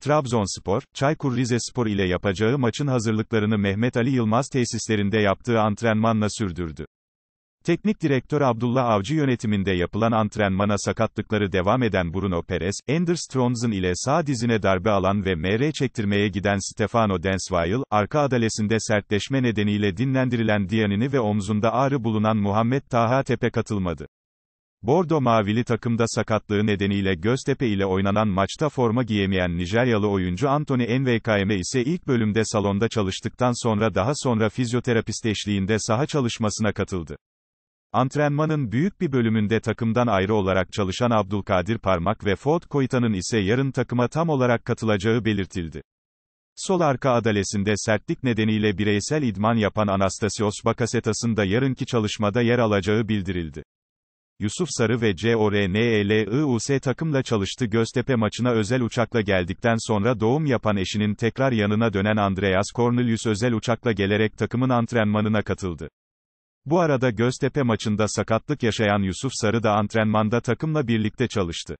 Trabzonspor, Çaykur Rizespor ile yapacağı maçın hazırlıklarını Mehmet Ali Yılmaz tesislerinde yaptığı antrenmanla sürdürdü. Teknik direktör Abdullah Avcı yönetiminde yapılan antrenmana sakatlıkları devam eden Bruno Perez, Anders Tronsen ile sağ dizine darbe alan ve MR çektirmeye giden Stefano Densweil, arka adalesinde sertleşme nedeniyle dinlendirilen Diyanini ve omzunda ağrı bulunan Muhammed Taha Tepe katılmadı. Bordo mavili takımda sakatlığı nedeniyle Göztepe ile oynanan maçta forma giyemeyen Nijeryalı oyuncu Anthony Envekayeme ise ilk bölümde salonda çalıştıktan sonra daha sonra fizyoterapist eşliğinde saha çalışmasına katıldı. Antrenmanın büyük bir bölümünde takımdan ayrı olarak çalışan Abdülkadir Parmak ve Ford Koytan'ın ise yarın takıma tam olarak katılacağı belirtildi. Sol arka adalesinde sertlik nedeniyle bireysel idman yapan Anastasios Bakasetas'ın da yarınki çalışmada yer alacağı bildirildi. Yusuf Sarı ve CORNELIUS takımla çalıştı Göztepe maçına özel uçakla geldikten sonra doğum yapan eşinin tekrar yanına dönen Andreas Cornelius özel uçakla gelerek takımın antrenmanına katıldı. Bu arada Göztepe maçında sakatlık yaşayan Yusuf Sarı da antrenmanda takımla birlikte çalıştı.